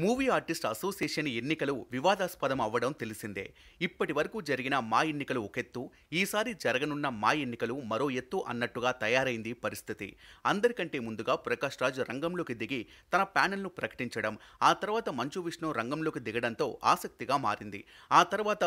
movie artist association ఎన్నికలు వివాదాస్పదం అవ్వడం తెలిసిందే ఇప్పటి వరకు జరిగిన మా ఎన్నికలు ఒక ఎత్తు ఈసారి జరగనున్న మా ఎన్నికలు మరో ఎత్తు అన్నట్టుగా తయారైంది పరిస్థితి అందరికంటే ముందుగా ప్రకాష్ రాజ్ రంగంలోకి దిగి తన ప్యానెల్ను ప్రకటించడం ఆ తర్వాత మంచు విష్ణు రంగంలోకి దిగడంతో ఆసక్తిగా మారింది ఆ తర్వాత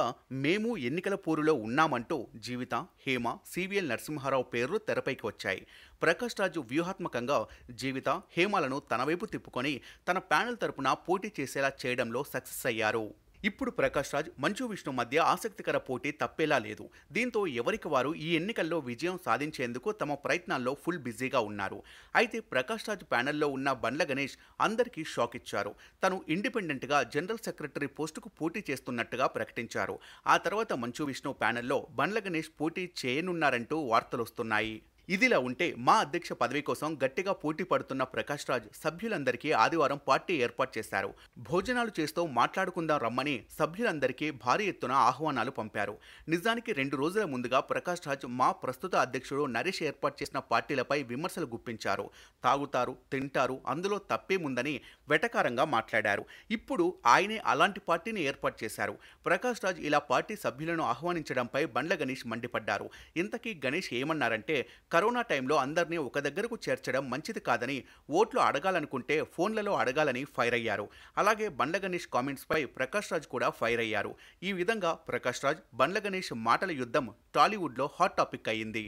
మేము ఎన్నికల పోరులో ఉన్నామంటూ జీవిత హేమ సివిఎల్ నరసింహారావు పేర్లు తెరపైకి వచ్చాయి ప్రకాష్ రాజు వ్యూహాత్మకంగా జీవిత హేమలను తన వైపు తిప్పుకొని తన ప్యానెల్ తరపున పోటీ చేసేలా చేయడంలో సక్సెస్ అయ్యారు ఇప్పుడు ప్రకాష్ రాజ్ మంచు విష్ణు మధ్య ఆసక్తికర పోటీ తప్పేలా లేదు దీంతో ఎవరికి వారు ఈ ఎన్నికల్లో విజయం సాధించేందుకు తమ ప్రయత్నాల్లో ఫుల్ బిజీగా ఉన్నారు అయితే ప్రకాష్ రాజ్ ప్యానెల్లో ఉన్న బండ్ల గణేష్ అందరికీ షాక్ ఇచ్చారు తను ఇండిపెండెంట్గా జనరల్ సెక్రటరీ పోస్టుకు పోటీ చేస్తున్నట్టుగా ప్రకటించారు ఆ తర్వాత మంచు విష్ణు ప్యానెల్లో బండ్ల గణేష్ పోటీ చేయనున్నారంటూ వార్తలు వస్తున్నాయి ఇదిలా ఉంటే మా అధ్యక్ష పదవి కోసం గట్టిగా పోటీ పడుతున్న ప్రకాష్ రాజ్ సభ్యులందరికీ ఆదివారం పార్టీ ఏర్పాటు చేశారు భోజనాలు చేస్తూ మాట్లాడుకుందాం రమ్మని సభ్యులందరికీ భారీ ఎత్తున ఆహ్వానాలు పంపారు నిజానికి రెండు రోజుల ముందుగా ప్రకాష్ రాజ్ మా ప్రస్తుత అధ్యక్షుడు నరేష్ ఏర్పాటు చేసిన పార్టీలపై విమర్శలు గుప్పించారు తాగుతారు తింటారు అందులో తప్పేముందని వెటకారంగా మాట్లాడారు ఇప్పుడు ఆయనే అలాంటి పార్టీని ఏర్పాటు చేశారు ప్రకాష్ రాజ్ ఇలా పార్టీ సభ్యులను ఆహ్వానించడంపై బండ్ల గణేష్ మండిపడ్డారు ఇంతకీ గణేష్ ఏమన్నారంటే కరోనా టైంలో అందరినీ ఒక దగ్గరకు చేర్చడం మంచిది కాదని ఓట్లు అడగాలనుకుంటే ఫోన్లలో అడగాలని ఫైర్ అయ్యారు అలాగే బండ్ల గణేష్ కామెంట్స్పై ప్రకాష్ రాజ్ కూడా ఫైర్ అయ్యారు ఈ విధంగా ప్రకాష్ రాజ్ బండ్ల గణేష్ మాటల యుద్ధం టాలీవుడ్లో హాట్ టాపిక్ అయింది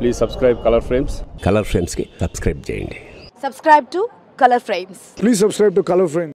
please subscribe colour frames colour ఫ్రేమ్స్కి సబ్స్క్రైబ్ చేయండి subscribe to colour frames please subscribe to colour frames